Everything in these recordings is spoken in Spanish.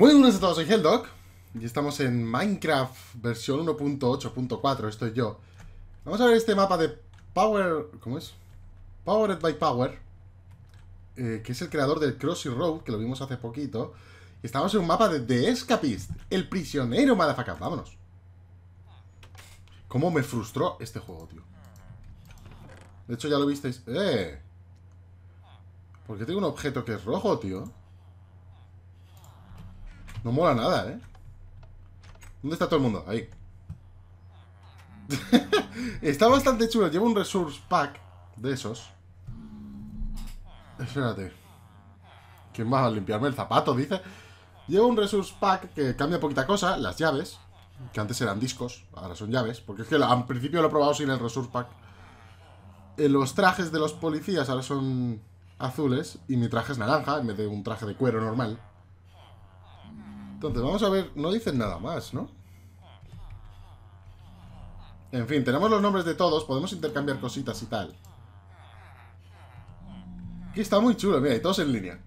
Muy buenas a todos, soy Helldoc y estamos en Minecraft versión 1.8.4, esto estoy yo. Vamos a ver este mapa de Power... ¿Cómo es? Powered by Power, eh, que es el creador del Crossy Road, que lo vimos hace poquito. Y estamos en un mapa de The Escapist, el prisionero, motherfucker, vámonos. Cómo me frustró este juego, tío. De hecho, ya lo visteis. ¡Eh! ¿Por tengo un objeto que es rojo, tío? No mola nada, ¿eh? ¿Dónde está todo el mundo? Ahí. está bastante chulo. Llevo un resource pack de esos. Espérate. ¿Quién va a limpiarme el zapato? Dice. Llevo un resource pack que cambia poquita cosa. Las llaves. Que antes eran discos. Ahora son llaves. Porque es que al principio lo he probado sin el resource pack. en eh, los trajes de los policías ahora son azules. Y mi traje es naranja en vez de un traje de cuero normal. Entonces, vamos a ver, no dicen nada más, ¿no? En fin, tenemos los nombres de todos, podemos intercambiar cositas y tal. Aquí está muy chulo, mira, y todos en línea.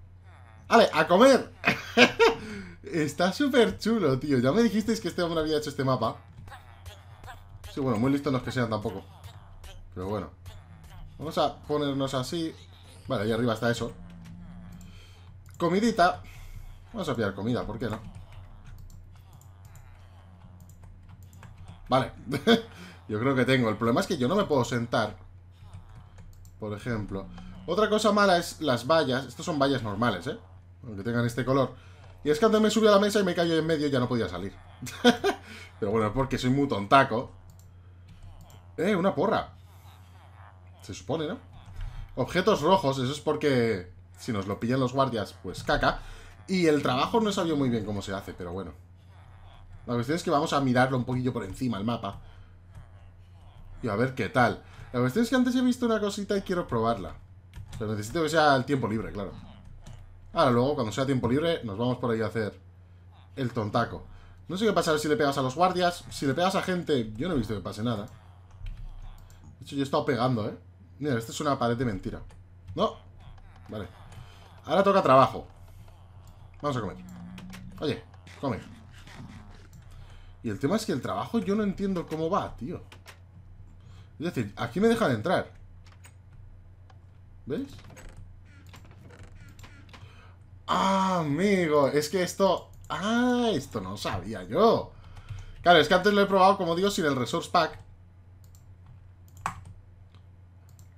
¡Ale, a comer! está súper chulo, tío. Ya me dijisteis que este hombre había hecho este mapa. Sí, bueno, muy listos los que sean tampoco. Pero bueno. Vamos a ponernos así. Vale, ahí arriba está eso. Comidita. Vamos a pillar comida, ¿por qué no? Vale. yo creo que tengo. El problema es que yo no me puedo sentar. Por ejemplo. Otra cosa mala es las vallas. Estas son vallas normales, ¿eh? Aunque tengan este color. Y es que antes me subí a la mesa y me cayó en medio y ya no podía salir. Pero bueno, es porque soy muy tontaco. ¡Eh, una porra! Se supone, ¿no? Objetos rojos, eso es porque si nos lo pillan los guardias, pues caca. Y el trabajo no sabía muy bien cómo se hace, pero bueno. La cuestión es que vamos a mirarlo un poquillo por encima, el mapa. Y a ver qué tal. La cuestión es que antes he visto una cosita y quiero probarla. Pero necesito que sea el tiempo libre, claro. Ahora luego, cuando sea tiempo libre, nos vamos por ahí a hacer el tontaco. No sé qué pasará si le pegas a los guardias. Si le pegas a gente, yo no he visto que pase nada. De hecho, yo he estado pegando, ¿eh? Mira, esta es una pared de mentira. No. Vale. Ahora toca trabajo. Vamos a comer. Oye, come. Y el tema es que el trabajo yo no entiendo cómo va, tío. Es decir, aquí me dejan entrar. ¿Veis? Ah, amigo, es que esto... Ah, esto no sabía yo. Claro, es que antes lo he probado, como digo, sin el Resource Pack.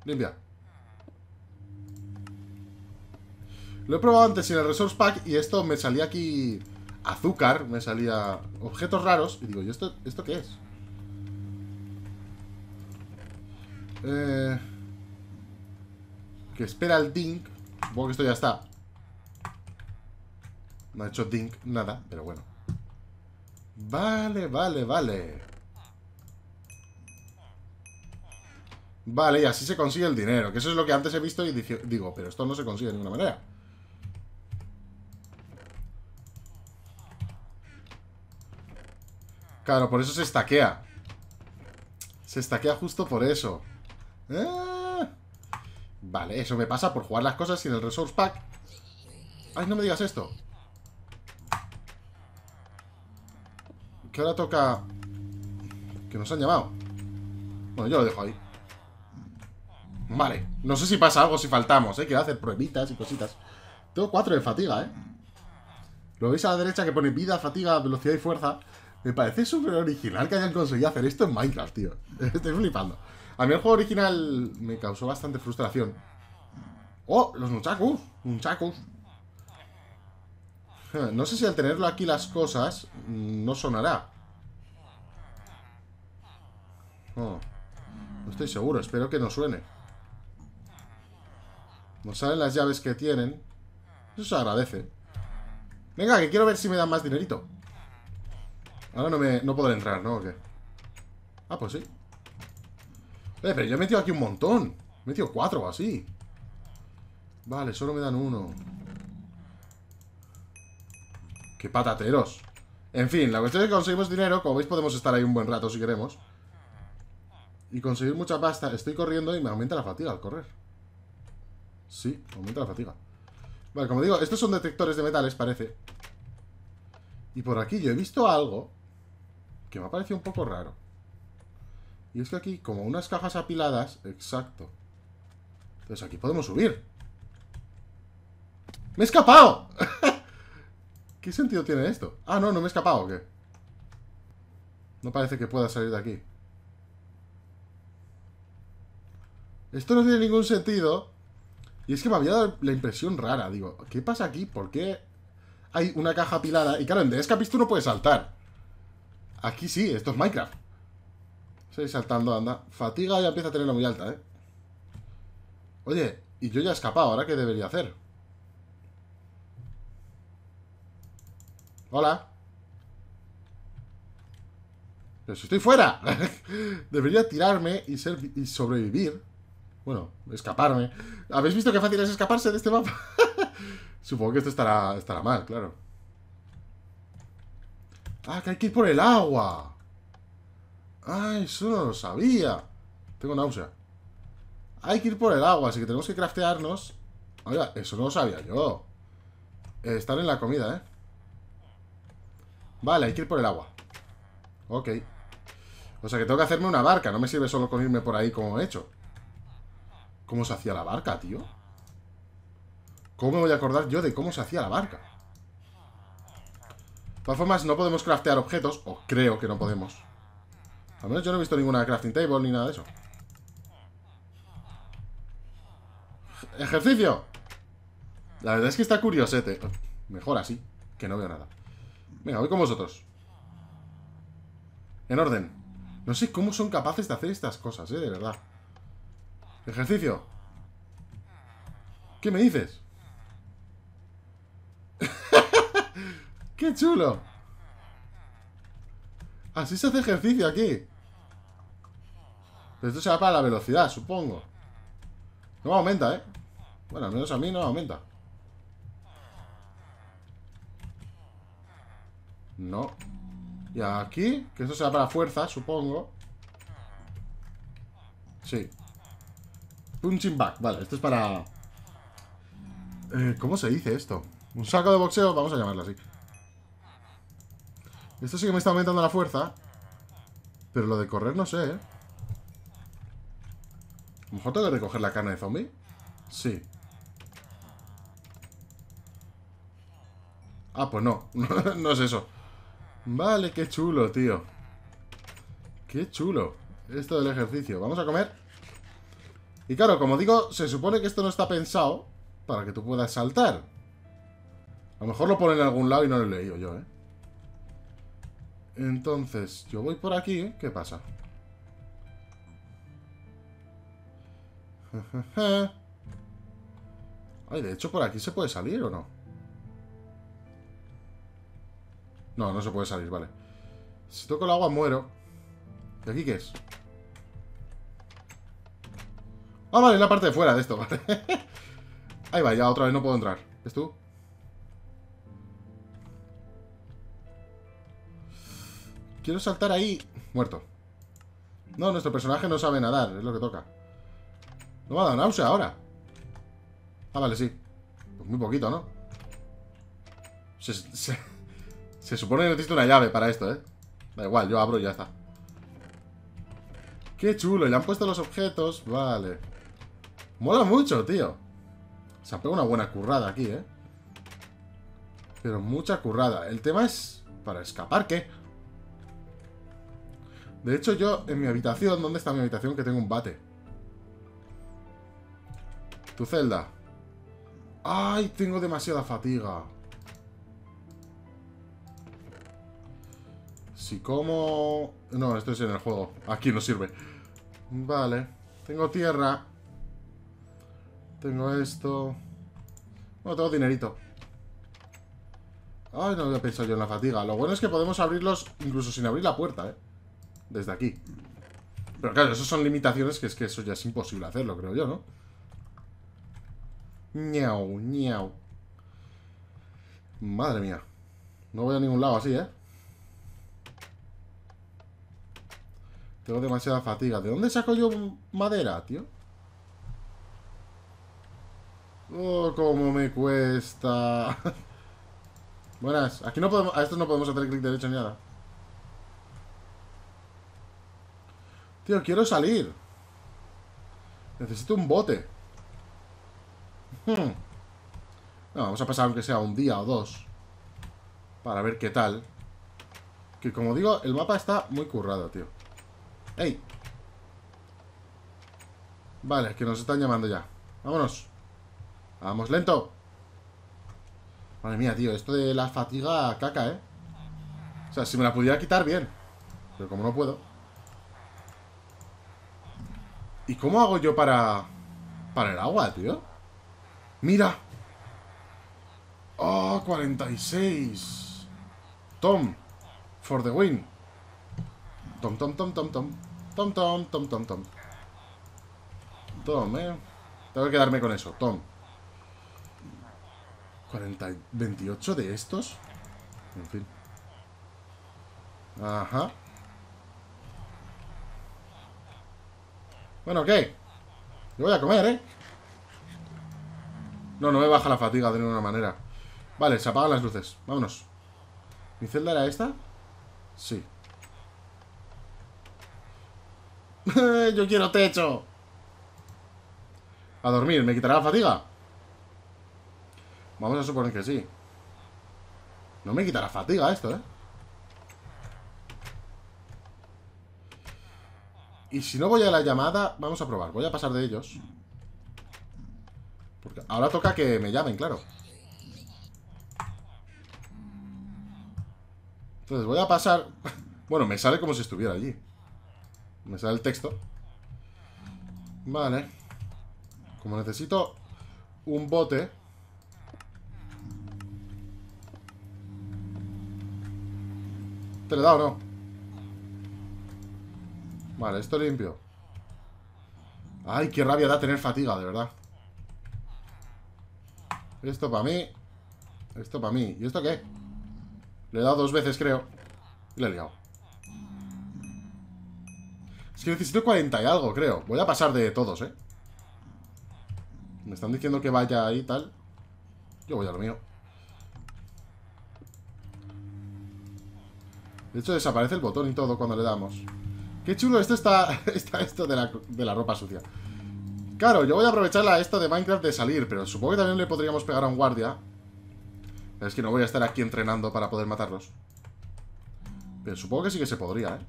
Limpia. Lo he probado antes sin el Resource Pack y esto me salía aquí azúcar, me salía objetos raros. Y digo, ¿y esto, esto qué es? Eh, que espera el dink. Supongo que esto ya está. No ha hecho dink nada, pero bueno. Vale, vale, vale. Vale, y así se consigue el dinero. Que eso es lo que antes he visto y digo, pero esto no se consigue de ninguna manera. Claro, por eso se estaquea. Se estaquea justo por eso. Ah. Vale, eso me pasa por jugar las cosas sin el resource pack. Ay, no me digas esto. Que ahora toca... Que nos han llamado. Bueno, yo lo dejo ahí. Vale. No sé si pasa algo si faltamos, ¿eh? Quiero hacer pruebitas y cositas. Tengo cuatro de fatiga, ¿eh? Lo veis a la derecha que pone vida, fatiga, velocidad y fuerza. Me parece súper original que hayan conseguido hacer esto en Minecraft, tío. Estoy flipando. A mí el juego original me causó bastante frustración. ¡Oh! Los muchacos Muchacos No sé si al tenerlo aquí las cosas mm, no sonará. Oh, no estoy seguro. Espero que no suene. Nos salen las llaves que tienen. Eso se agradece. Venga, que quiero ver si me dan más dinerito. Ahora no, me, no podré entrar, ¿no? ¿O qué? Ah, pues sí. Eh, pero yo he metido aquí un montón. He metido cuatro o así. Vale, solo me dan uno. Qué patateros. En fin, la cuestión es que conseguimos dinero. Como veis, podemos estar ahí un buen rato si queremos. Y conseguir mucha pasta. Estoy corriendo y me aumenta la fatiga al correr. Sí, aumenta la fatiga. Vale, como digo, estos son detectores de metales, parece. Y por aquí yo he visto algo que me ha parecido un poco raro. Y es que aquí, como unas cajas apiladas, exacto. Entonces aquí podemos subir. ¡Me he escapado! ¿Qué sentido tiene esto? Ah, no, no me he escapado, qué? No parece que pueda salir de aquí. Esto no tiene ningún sentido. Y es que me había dado la impresión rara. Digo, ¿qué pasa aquí? ¿Por qué hay una caja apilada? Y claro, en The Escapist tú no puedes saltar. Aquí sí, esto es Minecraft. Estoy saltando, anda. Fatiga ya empieza a tenerlo muy alta, ¿eh? Oye, y yo ya he escapado, ¿ahora qué debería hacer? Hola. Pero estoy fuera. debería tirarme y, ser, y sobrevivir. Bueno, escaparme. ¿Habéis visto qué fácil es escaparse de este mapa? Supongo que esto estará, estará mal, claro. Ah, que hay que ir por el agua. Ay, eso no lo sabía. Tengo náusea. Hay que ir por el agua, así que tenemos que craftearnos. Oiga, eso no lo sabía yo. estar en la comida, ¿eh? Vale, hay que ir por el agua. Ok. O sea que tengo que hacerme una barca. No me sirve solo con irme por ahí como he hecho. ¿Cómo se hacía la barca, tío? ¿Cómo me voy a acordar yo de cómo se hacía la barca? De todas formas, no podemos craftear objetos, o creo que no podemos. Al menos yo no he visto ninguna crafting table ni nada de eso. ¡Ejercicio! La verdad es que está curiosete. Mejor así, que no veo nada. Venga, voy con vosotros. En orden. No sé cómo son capaces de hacer estas cosas, eh, de verdad. Ejercicio. ¿Qué me dices? ¡Qué chulo! Así se hace ejercicio aquí. Pero esto se va para la velocidad, supongo. No aumenta, ¿eh? Bueno, al menos a mí no aumenta. No. Y aquí, que esto sea para fuerza, supongo. Sí. Punching back. Vale, esto es para... Eh, ¿Cómo se dice esto? Un saco de boxeo, vamos a llamarlo así. Esto sí que me está aumentando la fuerza. Pero lo de correr no sé, ¿eh? A lo mejor tengo que recoger la carne de zombie. Sí. Ah, pues no. no es eso. Vale, qué chulo, tío. Qué chulo. Esto del ejercicio. Vamos a comer. Y claro, como digo, se supone que esto no está pensado para que tú puedas saltar. A lo mejor lo ponen en algún lado y no lo he leído yo, ¿eh? Entonces, yo voy por aquí, ¿qué pasa? Ay, de hecho, por aquí se puede salir o no. No, no se puede salir, vale. Si toco el agua, muero. ¿Y aquí qué es? Ah, vale, es la parte de fuera de esto, vale. Ahí va, ya otra vez no puedo entrar. ¿Es tú? Quiero saltar ahí. Muerto. No, nuestro personaje no sabe nadar, es lo que toca. No me ha dado náusea ahora. Ah, vale, sí. Pues muy poquito, ¿no? Se, supone que necesito una llave para esto, ¿eh? Da igual, yo abro y ya está. ¡Qué chulo! Y le han puesto los objetos. Vale. Mola mucho, tío. Se ha pegado una buena currada aquí, ¿eh? Pero mucha currada. El tema es... ¿Para escapar qué? De hecho, yo en mi habitación, ¿dónde está mi habitación? Que tengo un bate. Tu celda. ¡Ay! Tengo demasiada fatiga. Si como... No, esto es en el juego. Aquí no sirve. Vale. Tengo tierra. Tengo esto. Bueno, tengo dinerito. Ay, no había pensado yo en la fatiga. Lo bueno es que podemos abrirlos incluso sin abrir la puerta, ¿eh? desde aquí. Pero claro, esas son limitaciones que es que eso ya es imposible hacerlo, creo yo, ¿no? Ñau, ñau. Madre mía. No voy a ningún lado así, ¿eh? Tengo demasiada fatiga. ¿De dónde saco yo madera, tío? Oh, cómo me cuesta. Buenas. Aquí no podemos... A estos no podemos hacer clic derecho ni nada. Tío, quiero salir. Necesito un bote. Hmm. No, vamos a pasar aunque sea un día o dos. Para ver qué tal. Que como digo, el mapa está muy currado, tío. ¡Ey! Vale, que nos están llamando ya. Vámonos. Vamos, lento. Madre mía, tío, esto de la fatiga caca, ¿eh? O sea, si me la pudiera quitar, bien. Pero como no puedo... ¿Y cómo hago yo para... Para el agua, tío? ¡Mira! ¡Oh, 46! Tom, for the win. Tom, tom, tom, tom, tom. Tom, tom, tom, tom, tom. Tom, eh. Tengo que quedarme con eso, Tom. 40, 28 de estos. En fin. Ajá. Bueno, ¿qué? Yo voy a comer, ¿eh? No, no me baja la fatiga de ninguna manera Vale, se apagan las luces Vámonos ¿Mi celda era esta? Sí ¡Yo quiero techo! A dormir, ¿me quitará la fatiga? Vamos a suponer que sí No me quitará fatiga esto, ¿eh? Y si no voy a la llamada, vamos a probar. Voy a pasar de ellos. Porque ahora toca que me llamen, claro. Entonces voy a pasar... Bueno, me sale como si estuviera allí. Me sale el texto. Vale. Como necesito un bote... ¿Te lo da o no? Vale, esto limpio. Ay, qué rabia da tener fatiga, de verdad. Esto para mí. Esto para mí. ¿Y esto qué? Le he dado dos veces, creo. Y le he liado. Es que necesito 40 y algo, creo. Voy a pasar de todos, ¿eh? Me están diciendo que vaya ahí y tal. Yo voy a lo mío. De hecho, desaparece el botón y todo cuando le damos. Qué chulo esto está, está esto de la, ropa sucia. Claro, yo voy a aprovechar la esta de Minecraft de salir, pero supongo que también le podríamos pegar a un guardia. es que no voy a estar aquí entrenando para poder matarlos. Pero supongo que sí que se podría, ¿eh?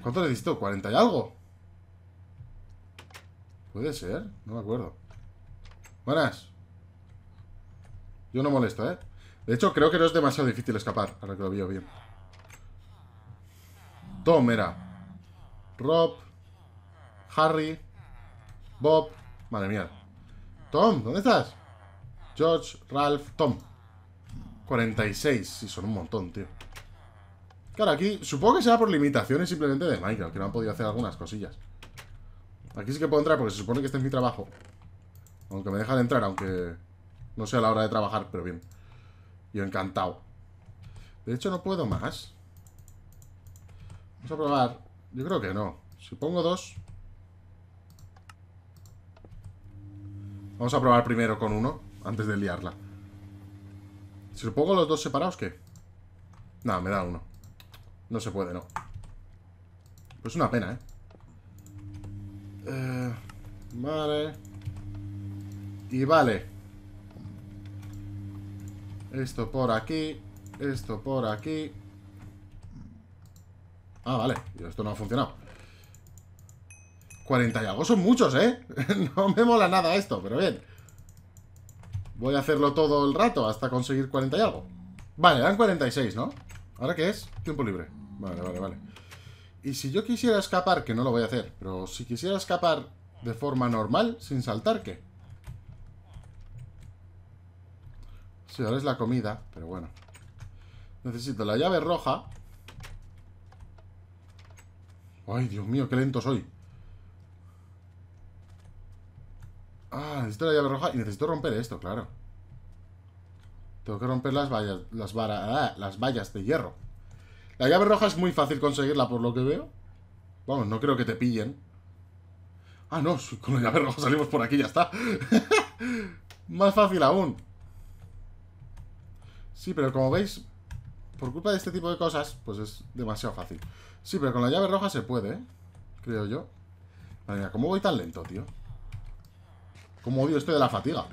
¿Cuánto necesito? ¿40 y algo? ¿Puede ser? No me acuerdo. Buenas. Yo no molesto, ¿eh? De hecho, creo que no es demasiado difícil escapar, ahora que lo veo bien. Tom era Rob, Harry, Bob... Madre mía. Tom, ¿dónde estás? George, Ralph, Tom. 46. Sí, son un montón, tío. Claro, aquí supongo que será por limitaciones simplemente de Minecraft, que no han podido hacer algunas cosillas. Aquí sí que puedo entrar porque se supone que este es mi trabajo. Aunque me deja de entrar, aunque no sea la hora de trabajar, pero bien. Yo encantado. De hecho, no puedo más. Vamos a probar. Yo creo que no. Si pongo dos... Vamos a probar primero con uno, antes de liarla. Si lo pongo los dos separados, ¿qué? Nada, me da uno. No se puede, no. Pues una pena, ¿eh? eh vale. Y vale. Esto por aquí. Esto por aquí. Ah, vale. Esto no ha funcionado. 40 y algo son muchos, ¿eh? no me mola nada esto, pero bien. Voy a hacerlo todo el rato hasta conseguir 40 y algo. Vale, dan 46, ¿no? ¿Ahora qué es? Tiempo libre. Vale, vale, vale. Y si yo quisiera escapar, que no lo voy a hacer, pero si quisiera escapar de forma normal, sin saltar, ¿qué? Sí, ahora es la comida, pero bueno. Necesito la llave roja. Ay, Dios mío, qué lento soy. Ah, necesito la llave roja y necesito romper esto, claro. Tengo que romper las vallas, ah, las vallas de hierro. La llave roja es muy fácil conseguirla por lo que veo. Vamos, no creo que te pillen. Ah, no, con la llave roja salimos por aquí, ya está. Más fácil aún. Sí, pero como veis, por culpa de este tipo de cosas, pues es demasiado fácil. Sí, pero con la llave roja se puede, creo yo. Madre mía, ¿cómo voy tan lento, tío? ¿Cómo odio esto de la fatiga?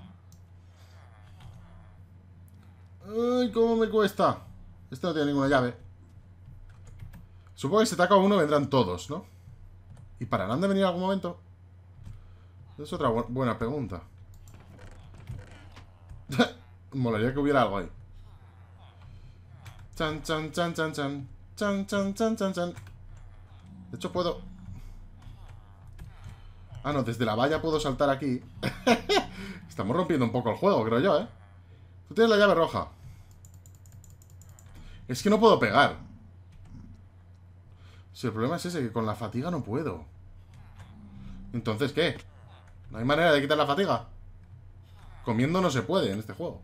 ¡Ay, cómo me cuesta! Este no tiene ninguna llave. Supongo que si te uno vendrán todos, ¿no? ¿Y pararán de venir algún momento? Es otra buena pregunta. Molaría que hubiera algo ahí. Chan, chan, chan, chan, chan. Chan, chan, chan, De hecho puedo... Ah, no, desde la valla puedo saltar aquí. Estamos rompiendo un poco el juego, creo yo, ¿eh? Tú tienes la llave roja. Es que no puedo pegar. Si el problema es ese, que con la fatiga no puedo. Entonces, ¿qué? ¿No hay manera de quitar la fatiga? Comiendo no se puede en este juego.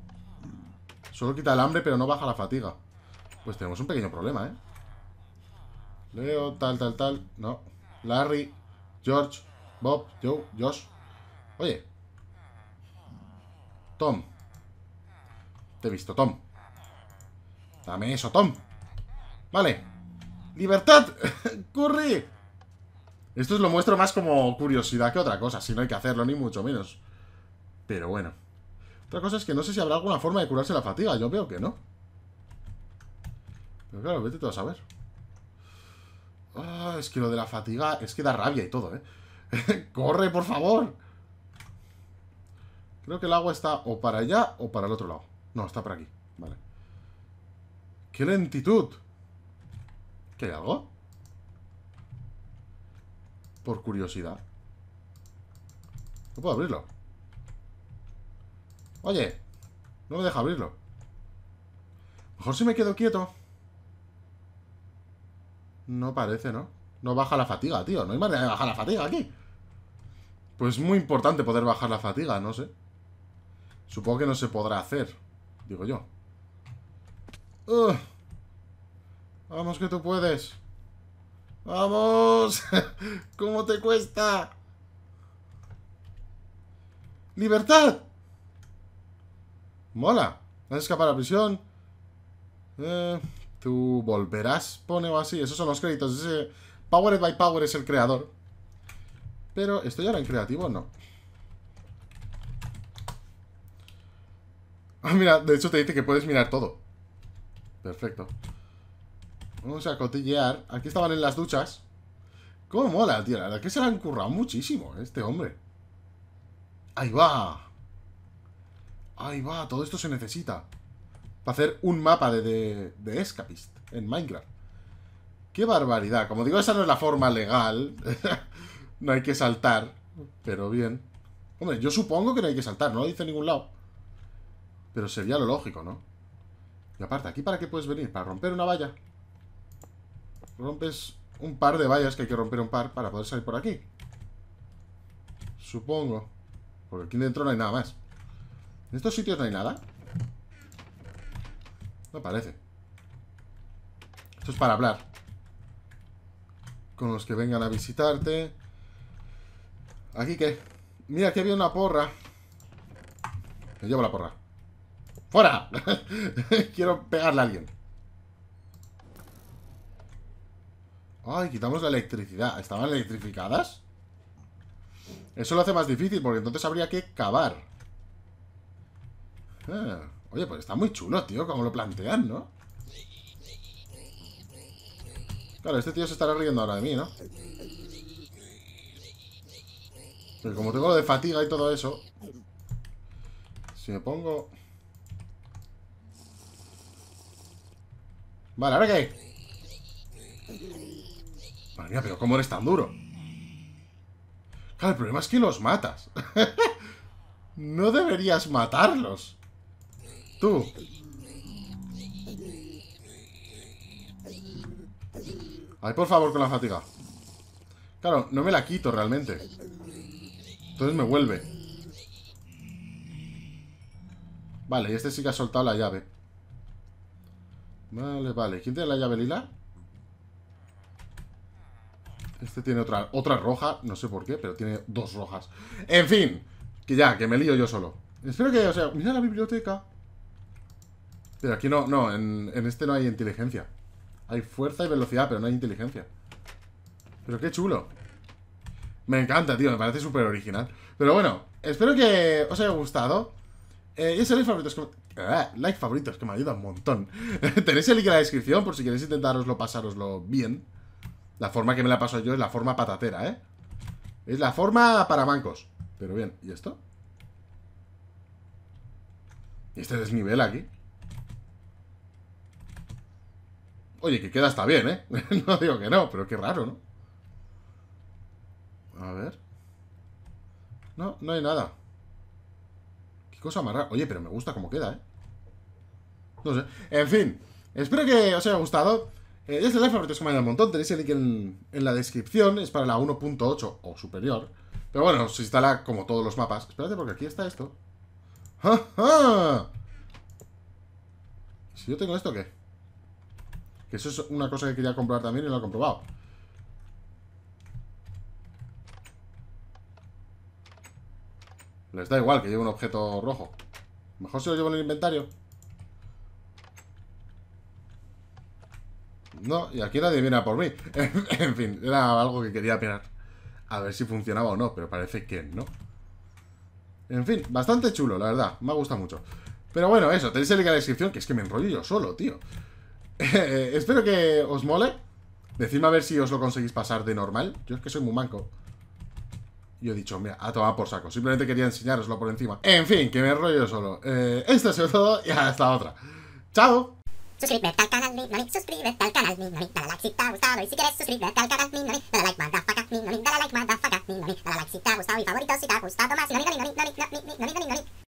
Solo quita el hambre, pero no baja la fatiga. Pues tenemos un pequeño problema, ¿eh? Leo, tal, tal, tal. No. Larry, George, Bob, Joe, Josh. Oye. Tom. Te he visto, Tom. Dame eso, Tom. Vale. ¡Libertad! ¡Curry! Esto os lo muestro más como curiosidad que otra cosa. Si no hay que hacerlo, ni mucho menos. Pero bueno. Otra cosa es que no sé si habrá alguna forma de curarse la fatiga. Yo veo que no claro, vete tú a saber. Ah, es que lo de la fatiga es que da rabia y todo, ¿eh? ¡Corre, por favor! Creo que el agua está o para allá o para el otro lado. No, está por aquí. Vale. ¡Qué lentitud! ¿Qué hay algo? Por curiosidad. No puedo abrirlo. Oye, no me deja abrirlo. Mejor si me quedo quieto. No parece, ¿no? No baja la fatiga, tío. No hay manera de bajar la fatiga aquí. Pues es muy importante poder bajar la fatiga, no sé. Supongo que no se podrá hacer, digo yo. Vamos que tú puedes. ¡Vamos! ¿Cómo te cuesta? ¡Libertad! Mola. Vas a escapar a la prisión. Eh... Tú volverás, pone o así. Esos son los créditos. Ese Powered by Power es el creador. Pero, ¿estoy ahora en creativo? No. Ah, mira, de hecho te dice que puedes mirar todo. Perfecto. Vamos a cotillear. Aquí estaban en las duchas. ¿Cómo mola, tío? La verdad que se la han currado muchísimo eh, este hombre. Ahí va. Ahí va, todo esto se necesita para hacer un mapa de, de, Escapist en Minecraft. ¡Qué barbaridad! Como digo, esa no es la forma legal. no hay que saltar, pero bien. Hombre, yo supongo que no hay que saltar, no lo dice en ningún lado. Pero sería lo lógico, ¿no? Y aparte, ¿aquí para qué puedes venir? Para romper una valla. Rompes un par de vallas, que hay que romper un par para poder salir por aquí. Supongo. Porque aquí dentro no hay nada más. ¿En estos sitios no hay nada? Me parece. Esto es para hablar. Con los que vengan a visitarte. ¿Aquí que Mira, aquí había una porra. Me llevo la porra. ¡Fuera! Quiero pegarle a alguien. Ay, quitamos la electricidad. ¿Estaban electrificadas? Eso lo hace más difícil, porque entonces habría que cavar. Ah. Oye, pues está muy chulo, tío, como lo plantean, ¿no? Claro, este tío se estará riendo ahora de mí, ¿no? Pero como tengo lo de fatiga y todo eso... Si me pongo... Vale, ¿ahora qué? Madre mía, pero ¿cómo eres tan duro? Claro, el problema es que los matas. no deberías matarlos. Tú. Ay, por favor, con la fatiga. Claro, no me la quito realmente. Entonces me vuelve. Vale, y este sí que ha soltado la llave. Vale, vale. ¿Quién tiene la llave lila? Este tiene otra, otra roja. No sé por qué, pero tiene dos rojas. En fin. Que ya, que me lío yo solo. Espero que, o sea, mira la biblioteca. Pero eh, aquí no, no, en, este no hay inteligencia. Hay fuerza y velocidad, pero no hay inteligencia. Pero qué chulo. Me encanta, tío, me parece súper original. Pero bueno, espero que os haya gustado. Eh, y ese like favoritos que... Ah, like favoritos, que me ayuda un montón. Tenéis el link en la descripción por si queréis intentaroslo pasároslo bien. La forma que me la paso yo es la forma patatera, ¿eh? Es la forma para bancos Pero bien, ¿y esto? ¿Y este desnivel aquí? Oye, que queda está bien, ¿eh? no digo que no, pero qué raro, ¿no? A ver. No, no hay nada. Qué cosa más rara. Oye, pero me gusta cómo queda, ¿eh? No sé. En fin, espero que os haya gustado. Eh, este os ha es un montón. Tenéis el link en, la descripción. Es para la 1.8 o superior. Pero bueno, se instala como todos los mapas. Espérate, porque aquí está esto. ¡Ja, ja! Si yo tengo esto, ¿qué? Que eso es una cosa que quería comprar también y lo he comprobado. Les da igual que lleve un objeto rojo. Mejor se lo llevo en el inventario. No, y aquí nadie viene a por mí. en fin, era algo que quería mirar. A ver si funcionaba o no, pero parece que no. En fin, bastante chulo, la verdad. Me gusta mucho. Pero bueno, eso, tenéis el link en la descripción, que es que me enrollo yo solo, tío. Eh, espero que os mole. Decidme a ver si os lo conseguís pasar de normal. Yo es que soy muy manco. Yo he dicho, mira, a tomar por saco. Simplemente quería enseñaroslo por encima. En fin, que me enrollo solo. Eh, esto ha sido todo y hasta otra. ¡Chao! Suscríbete al canal, mi nani, suscríbete al canal, mi dale like si te ha gustado y si quieres suscríbete al canal, mi dale like, motherfucker, mi nani, dale like, dale like si te ha gustado y favorito si te ha gustado más, mi nani,